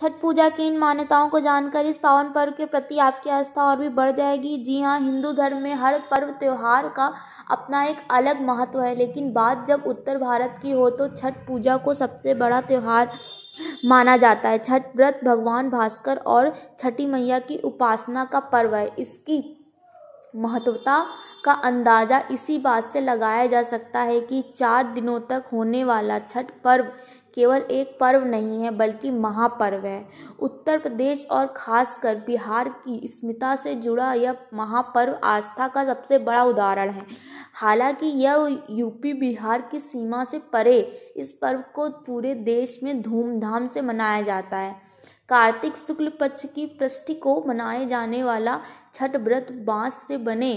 छठ पूजा की इन मान्यताओं को जानकर इस पावन पर्व के प्रति आपकी आस्था और भी बढ़ जाएगी जी हाँ हिंदू धर्म में हर पर्व त्यौहार का अपना एक अलग महत्व है लेकिन बात जब उत्तर भारत की हो तो छठ पूजा को सबसे बड़ा त्यौहार माना जाता है छठ व्रत भगवान भास्कर और छठी मैया की उपासना का पर्व है इसकी महत्वता का अंदाज़ा इसी बात से लगाया जा सकता है कि चार दिनों तक होने वाला छठ पर्व केवल एक पर्व नहीं है बल्कि महापर्व है उत्तर प्रदेश और खासकर बिहार की स्मिता से जुड़ा यह महापर्व आस्था का सबसे बड़ा उदाहरण है हालांकि यह यूपी बिहार की सीमा से परे इस पर्व को पूरे देश में धूमधाम से मनाया जाता है कार्तिक शुक्ल पक्ष की पृष्ठि को मनाए जाने वाला छठ व्रत बांस से बने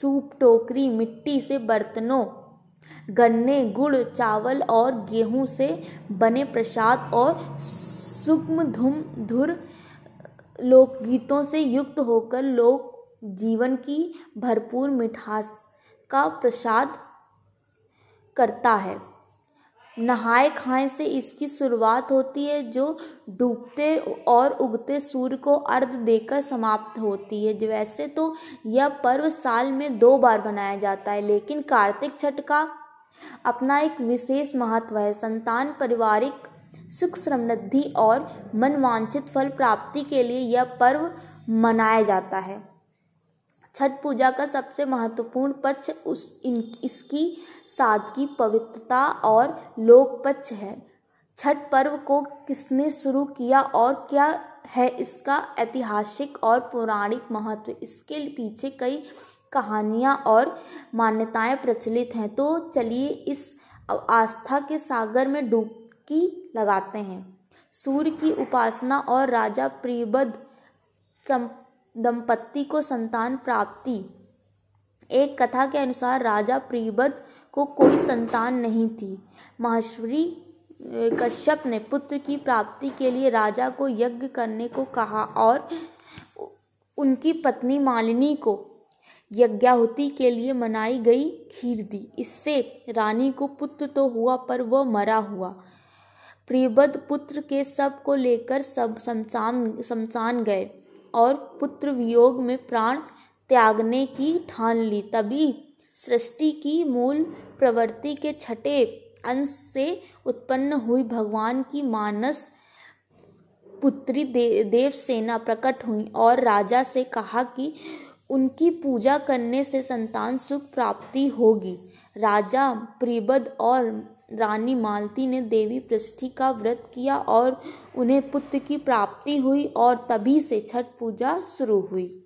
सूप टोकरी मिट्टी से बर्तनों गन्ने गुड़ चावल और गेहूं से बने प्रसाद और सूक्ष्म धुम धुर लोकगीतों से युक्त होकर लोक जीवन की भरपूर मिठास का प्रसाद करता है नहाए खाए से इसकी शुरुआत होती है जो डूबते और उगते सूर्य को अर्ध देकर समाप्त होती है वैसे तो यह पर्व साल में दो बार मनाया जाता है लेकिन कार्तिक छठ का अपना एक विशेष महत्व है संतान पारिवारिक सुख समृद्धि और मनवांछित फल प्राप्ति के लिए यह पर्व मनाया जाता है छठ पूजा का सबसे महत्वपूर्ण पक्ष उस इन इसकी सादगी पवित्रता और लोक पक्ष है छठ पर्व को किसने शुरू किया और क्या है इसका ऐतिहासिक और पौराणिक महत्व इसके पीछे कई कहानियाँ और मान्यताएँ प्रचलित हैं तो चलिए इस आस्था के सागर में डुबकी लगाते हैं सूर्य की उपासना और राजा प्रियबद्ध दंपत्ति को संतान प्राप्ति एक कथा के अनुसार राजा प्रियबद्ध को कोई संतान नहीं थी महर्षि कश्यप ने पुत्र की प्राप्ति के लिए राजा को यज्ञ करने को कहा और उनकी पत्नी मालिनी को यज्ञाहुति के लिए मनाई गई खीर दी इससे रानी को पुत्र तो हुआ पर वह मरा हुआ प्रियबद पुत्र के सब को लेकर सब शमशान शमशान गए और पुत्र वियोग में प्राण त्यागने की ठान ली तभी सृष्टि की मूल प्रवृत्ति के छठे अंश से उत्पन्न हुई भगवान की मानस पुत्री दे, देवसेना प्रकट हुई और राजा से कहा कि उनकी पूजा करने से संतान सुख प्राप्ति होगी राजा प्रिबद और रानी मालती ने देवी पृष्ठी का व्रत किया और उन्हें पुत्र की प्राप्ति हुई और तभी से छठ पूजा शुरू हुई